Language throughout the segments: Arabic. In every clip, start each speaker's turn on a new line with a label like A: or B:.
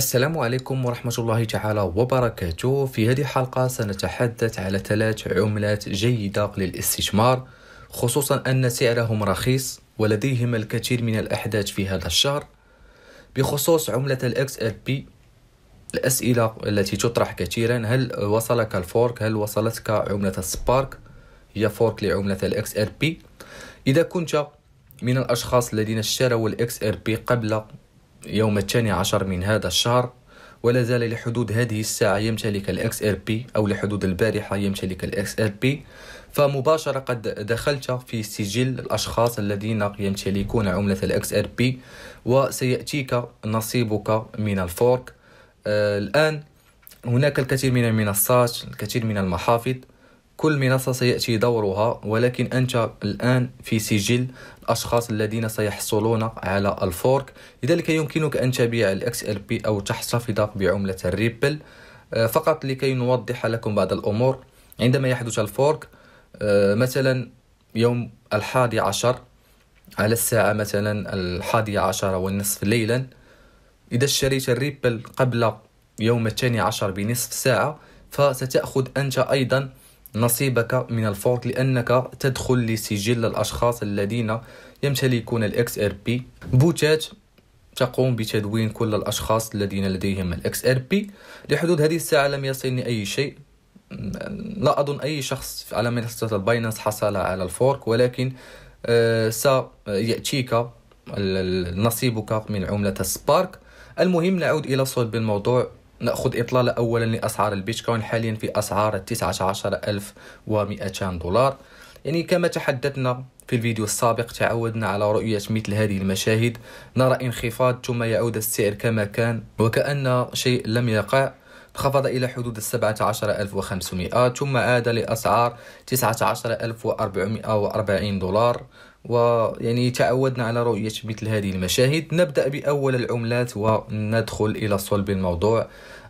A: السلام عليكم ورحمة الله تعالى وبركاته في هذه الحلقة سنتحدث على ثلاث عملات جيدة للاستثمار خصوصا أن سعرهم رخيص ولديهم الكثير من الأحداث في هذا الشهر بخصوص عملة الاكس أر بي الأسئلة التي تطرح كثيرا هل وصلك الفورك هل وصلتك عملة السبارك هي فورك لعملة الاكس أر بي إذا كنت من الأشخاص الذين اشتروا الاكس أر بي قبل يوم الثاني عشر من هذا الشهر ولا زال لحدود هذه الساعة يمتلك الاكس ار بي او لحدود البارحة يمتلك الاكس ار بي فمباشرة قد دخلت في سجل الاشخاص الذين يمتلكون عملة الاكس ار بي وسيأتيك نصيبك من الفورك آه الان هناك الكثير من المنصات الكثير من المحافظ كل منصة سيأتي دورها ولكن أنت الآن في سجل الأشخاص الذين سيحصلون على الفورك لذلك يمكنك أن تبيع الأكس ال بي أو تحتفظ بعملة الريبل آه، فقط لكي نوضح لكم بعض الأمور عندما يحدث الفورك آه، مثلا يوم الحادي عشر على الساعة مثلا الحادي عشر والنصف ليلا إذا اشتريت الريبل قبل يوم الثاني عشر بنصف ساعة فستأخذ أنت أيضا نصيبك من الفوق لأنك تدخل لسجل الأشخاص الذين يمتلكون الإكس ار بي بوتات تقوم بتدوين كل الأشخاص الذين لديهم الإكس ار بي لحدود هذه الساعة لم يصلني أي شيء لا أظن أي شخص على منصة الباينانس حصل على الفورك ولكن آه، سيأتيك نصيبك من عملة سبارك المهم نعود إلى صلب الموضوع نأخذ إطلالة أولا لأسعار البيتكوين حاليا في أسعار 19200 دولار يعني كما تحدثنا في الفيديو السابق تعودنا على رؤية مثل هذه المشاهد نرى انخفاض ثم يعود السعر كما كان وكأن شيء لم يقع انخفض إلى حدود السبعة عشر ألف وخمسمائة ثم عاد لأسعار تسعة عشر ألف وأربعمائة وأربعين دولار ويعني تعودنا على رؤية مثل هذه المشاهد نبدأ بأول العملات وندخل إلى صلب الموضوع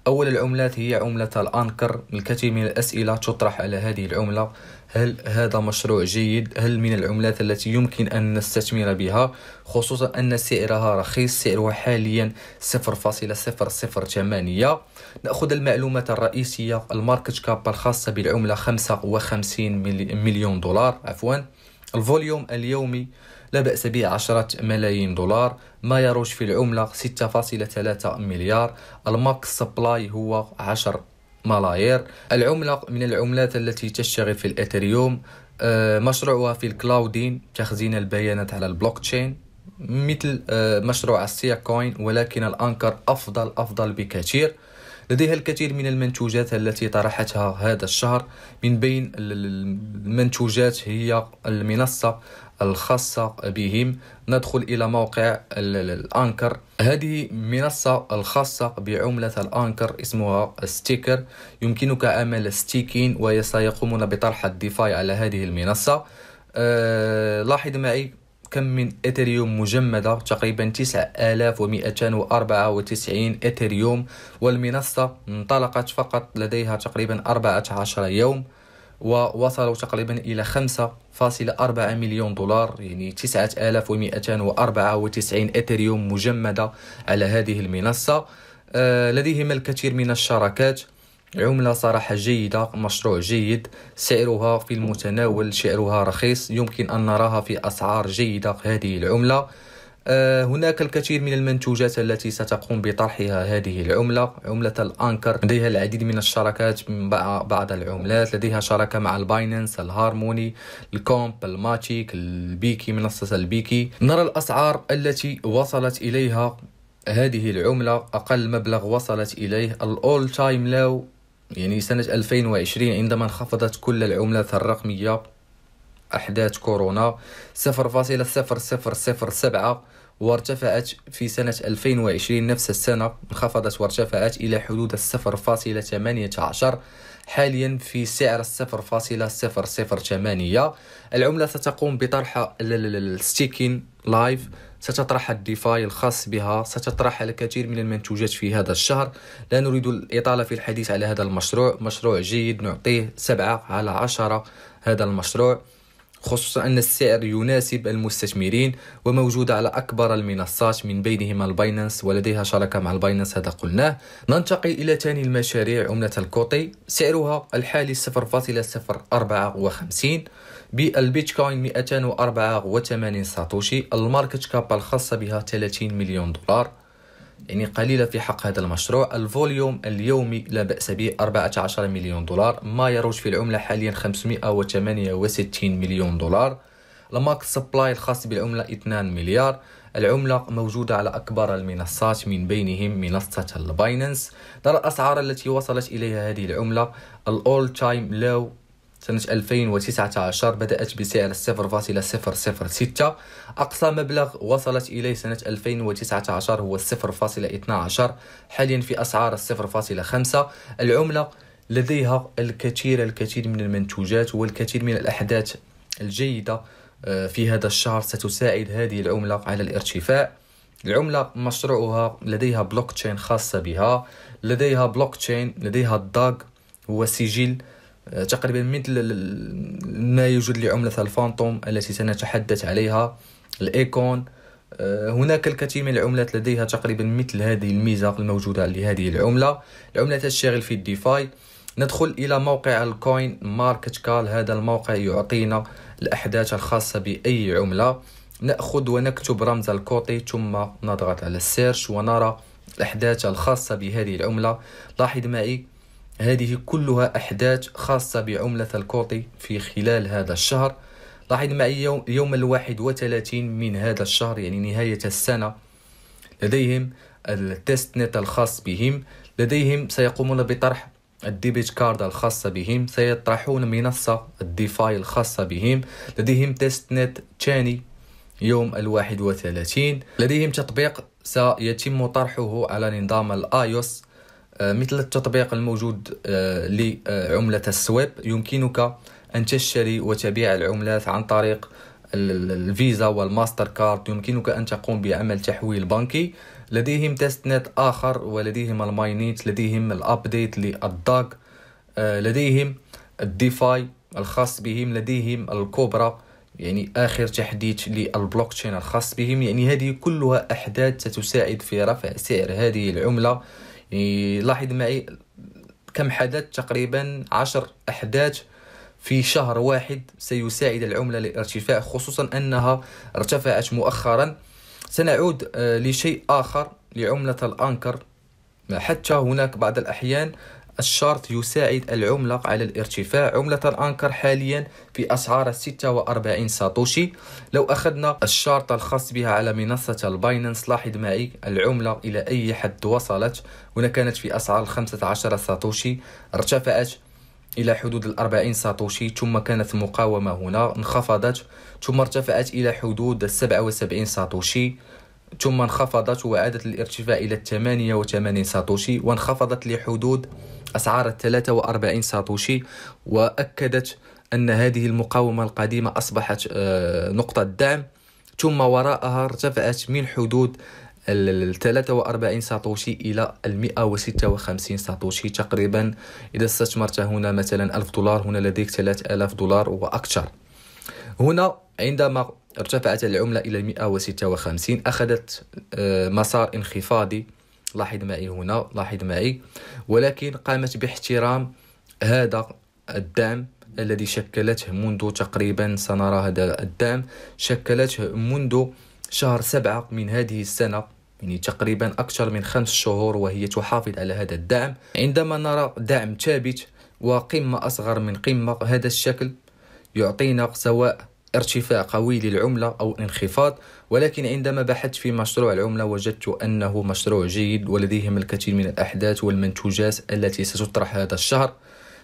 A: أول العملات هي عملة الأنكر الكثير من الأسئلة تطرح على هذه العملة هل هذا مشروع جيد هل من العملات التي يمكن أن نستثمر بها خصوصا أن سعرها رخيص سعرها حاليا 0.008 نأخذ المعلومات الرئيسية الماركت كاب الخاصة بالعملة 55 مليون دولار عفوا الفوليوم اليومي لا بأس به 10 ملايين دولار ما يروج في العملة 6.3 مليار الماكس سبلاي هو 10 ملايير العملة من العملات التي تشتغل في الإثيريوم آه، مشروعها في الكلاودين تخزين البيانات على البلوك تشين مثل آه، مشروع السيا كوين ولكن الأنكر أفضل أفضل بكثير لديها الكثير من المنتوجات التي طرحتها هذا الشهر من بين المنتوجات هي المنصة الخاصة بهم ندخل إلى موقع الأنكر هذه منصة الخاصة بعملة الأنكر اسمها ستيكر يمكنك عمل ستيكين وسيقومون بطرح الديفاي على هذه المنصة أه لاحظ معي كم من إثيريوم مجمدة تقريبا 9294 إثيريوم والمنصة انطلقت فقط لديها تقريبا 14 يوم ووصلوا تقريبا إلى 5.4 مليون دولار يعني 9294 إثيريوم مجمدة على هذه المنصة آه، لديهم الكثير من الشراكات عملة صراحة جيدة مشروع جيد سعرها في المتناول سعرها رخيص يمكن أن نراها في أسعار جيدة هذه العملة آه، هناك الكثير من المنتوجات التي ستقوم بطرحها هذه العملة عملة الأنكر لديها العديد من الشراكات من بعض العملات لديها شراكة مع الباينانس الهارموني الكومب الماتيك البيكي منصة البيكي نرى الأسعار التي وصلت إليها هذه العملة أقل مبلغ وصلت إليه الأول تايم لو يعني سنة 2020 عندما انخفضت كل العملات الرقمية أحداث كورونا 0.0007 وارتفعت في سنة 2020 نفس السنة انخفضت وارتفعت إلى حدود 0.18 حاليا في سعر 0.008 العملة ستقوم بطرح الستيكين لايف ستطرح الديفاي الخاص بها ستطرح الكثير من المنتوجات في هذا الشهر لا نريد الإطالة في الحديث على هذا المشروع مشروع جيد نعطيه سبعة على عشرة هذا المشروع خصوصا أن السعر يناسب المستثمرين وموجودة على أكبر المنصات من بينهما الباينانس ولديها شراكة مع الباينانس هذا قلناه ننتقل إلى ثاني المشاريع عملة الكوطي سعرها الحالي 0.054 بالبيتكوين 284 ساتوشي الماركت كاب الخاصة بها 30 مليون دولار يعني قليلة في حق هذا المشروع الفوليوم اليومي لا بأس به 14 مليون دولار ما يروج في العملة حاليا 568 مليون دولار الماركت سبلاي الخاص بالعملة 2 مليار العملة موجودة على أكبر المنصات من بينهم منصة الباينانس نرى الأسعار التي وصلت إليها هذه العملة الأول تايم لو سنة 2019 بدأت بسعر 0.006 أقصى مبلغ وصلت إليه سنة 2019 هو 0.12 حاليا في أسعار 0.5 العملة لديها الكثير الكثير من المنتوجات والكثير من الأحداث الجيدة آه، في هذا الشهر ستساعد هذه العملة على الارتفاع العملة مشروعها لديها بلوك تشين خاصة بها لديها بلوك تشين لديها الداج هو سجل آه، تقريبا مثل ما يوجد لعملة الفانتوم التي سنتحدث عليها الإيكون آه، هناك الكثير من العملات لديها تقريبا مثل هذه الميزة الموجودة لهذه العملة العملة تشتغل في الديفاي ندخل إلى موقع الكوين ماركت كال هذا الموقع يعطينا الأحداث الخاصة بأي عملة نأخذ ونكتب رمز الكوتي ثم نضغط على السيرش ونرى الأحداث الخاصة بهذه العملة لاحظ معي هذه كلها أحداث خاصة بعملة الكوطي في خلال هذا الشهر لاحظ معي يوم, يوم الواحد وثلاثين من هذا الشهر يعني نهاية السنة لديهم التست نت الخاص بهم لديهم سيقومون بطرح الديبيت كارد الخاصة بهم سيطرحون منصة الديفاي الخاصة بهم لديهم تيست نت تاني يوم الواحد وثلاثين لديهم تطبيق سيتم طرحه على نظام الايوس آه، مثل التطبيق الموجود آه، لعملة السويب يمكنك أن تشتري وتبيع العملات عن طريق الفيزا والماستر كارد يمكنك أن تقوم بعمل تحويل بنكي لديهم تيست نت آخر ولديهم الماينيت لديهم الأبديت للداغ آه، لديهم الديفاي الخاص بهم لديهم الكوبرا يعني آخر تحديث للبلوك تشين الخاص بهم يعني هذه كلها أحداث ستساعد في رفع سعر هذه العملة لاحظ معي كم حدث تقريبا عشر أحداث في شهر واحد سيساعد العملة للارتفاع خصوصا أنها ارتفعت مؤخرا سنعود آه، لشيء آخر لعملة الأنكر حتى هناك بعض الأحيان الشرط يساعد العملة على الارتفاع عملة الأنكر حاليا في أسعار 46 ساتوشي لو أخذنا الشرط الخاص بها على منصة البايننس لاحظ معي العملة إلى أي حد وصلت هنا كانت في أسعار 15 ساتوشي ارتفعت إلى حدود الأربعين ساتوشي ثم كانت مقاومة هنا انخفضت ثم ارتفعت إلى حدود السبعة وسبعين ساتوشي ثم انخفضت وعادت الارتفاع إلى الثمانية وثمانين ساتوشي وانخفضت لحدود أسعار 43 ساتوشي وأكدت أن هذه المقاومة القديمة أصبحت آه، نقطة دعم ثم وراءها ارتفعت من حدود ال 43 ساتوشي الى ال 156 ساتوشي تقريبا اذا استثمرت هنا مثلا 1000 دولار هنا لديك 3000 دولار واكثر هنا عندما ارتفعت العمله الى 156 اخذت آه، مسار انخفاضي لاحظ معي هنا لاحظ معي ولكن قامت باحترام هذا الدعم الذي شكلته منذ تقريبا سنرى هذا الدعم شكلته منذ شهر سبعة من هذه السنة يعني تقريبا أكثر من خمس شهور وهي تحافظ على هذا الدعم عندما نرى دعم ثابت وقمة أصغر من قمة هذا الشكل يعطينا سواء ارتفاع قوي للعملة أو انخفاض ولكن عندما بحثت في مشروع العملة وجدت أنه مشروع جيد ولديهم الكثير من الأحداث والمنتوجات التي ستطرح هذا الشهر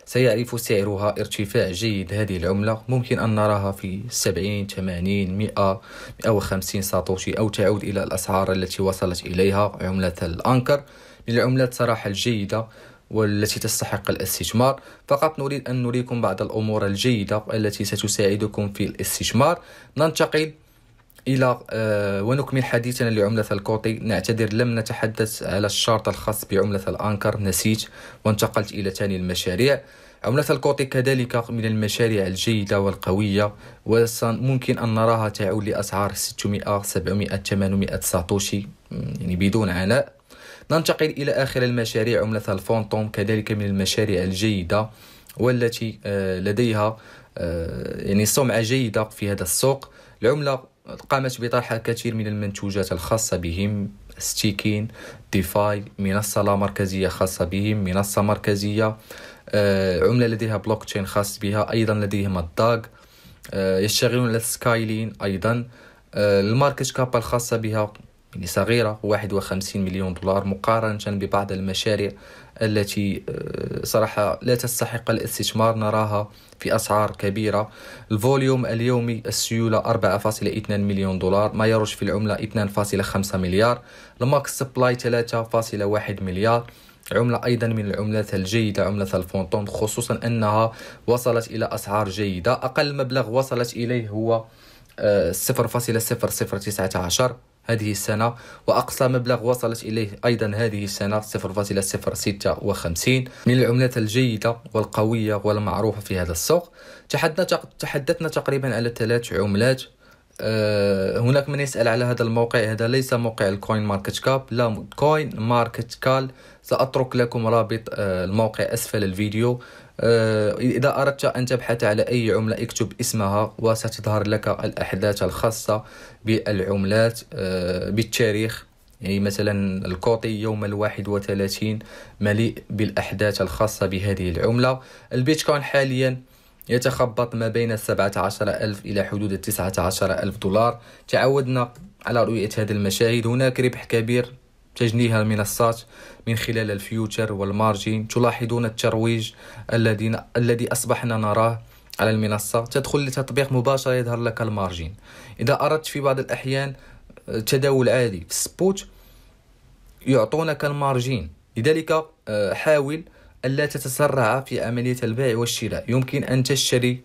A: سيعرف سعرها ارتفاع جيد هذه العملة ممكن أن نراها في 70 80 100 150 ساتوشي أو تعود إلى الأسعار التي وصلت إليها عملة الأنكر للعملات صراحة الجيدة والتي تستحق الاستثمار فقط نريد أن نريكم بعض الأمور الجيدة التي ستساعدكم في الاستثمار ننتقل إلى آه، ونكمل حديثنا لعملة الكوطي نعتذر لم نتحدث على الشرط الخاص بعملة الأنكر نسيت وانتقلت إلى ثاني المشاريع عملة الكوطي كذلك من المشاريع الجيدة والقوية وممكن أن نراها تعود لأسعار 600 700 800 ساتوشي يعني بدون عناء ننتقل إلى آخر المشاريع عمله الفونتوم كذلك من المشاريع الجيدة والتي آه، لديها آه، يعني سمعة جيدة في هذا السوق العملة قامت بطرح الكثير من المنتوجات الخاصة بهم ستيكين ديفاي منصة لا مركزية خاصة بهم منصة مركزية آه، عملة لديها بلوك تشين خاص بها أيضا لديهم الداغ يشتغلون على سكايلين أيضا الماركت كاب الخاصة بها يعني صغيرة 51 مليون دولار مقارنة ببعض المشاريع التي آه، صراحة لا تستحق الاستثمار نراها في أسعار كبيرة الفوليوم اليومي السيولة 4.2 مليون دولار ما يرش في العملة 2.5 مليار الماكس سبلاي 3.1 مليار عملة أيضا من العملات الجيدة عملة الفونتون خصوصا أنها وصلت إلى أسعار جيدة أقل مبلغ وصلت إليه هو 0.0019 آه، هذه السنة وأقصى مبلغ وصلت إليه أيضا هذه السنة 0.056 من العملات الجيدة والقوية والمعروفة في هذا السوق تحدثنا تقريبا على ثلاث عملات آه، هناك من يسأل على هذا الموقع هذا ليس موقع الكوين ماركت كاب لا كوين ماركت كال سأترك لكم رابط آه، الموقع أسفل الفيديو آه، إذا أردت أن تبحث على أي عملة اكتب اسمها وستظهر لك الأحداث الخاصة بالعملات آه، بالتاريخ يعني مثلا الكوطي يوم الواحد وثلاثين مليء بالأحداث الخاصة بهذه العملة البيتكوين حاليا يتخبط ما بين 17 ألف إلى حدود 19 ألف دولار تعودنا على رؤية هذه المشاهد هناك ربح كبير تجنيها المنصات من خلال الفيوتشر والمارجين تلاحظون الترويج الذي الذي أصبحنا نراه على المنصة تدخل لتطبيق مباشرة يظهر لك المارجين إذا أردت في بعض الأحيان آه، تداول عادي في السبوت يعطونك المارجين لذلك آه، حاول ألا تتسرع في عملية البيع والشراء يمكن أن تشتري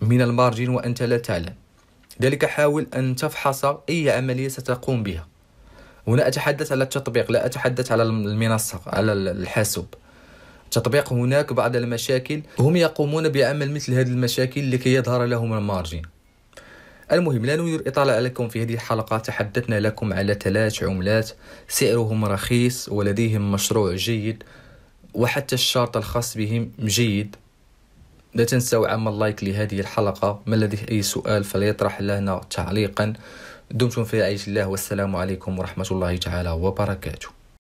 A: من المارجين وأنت لا تعلم ذلك حاول أن تفحص أي عملية ستقوم بها هنا أتحدث على التطبيق لا أتحدث على المنصة على الحاسوب التطبيق هناك بعض المشاكل هم يقومون بعمل مثل هذه المشاكل لكي يظهر لهم المارجين المهم لا نريد الإطالة عليكم في هذه الحلقة تحدثنا لكم على ثلاث عملات سعرهم رخيص ولديهم مشروع جيد وحتى الشرط الخاص بهم جيد لا تنسوا عمل لايك لهذه الحلقة من لديه أي سؤال فليطرح لنا تعليقا دمتم في عيش الله والسلام عليكم ورحمة الله تعالى وبركاته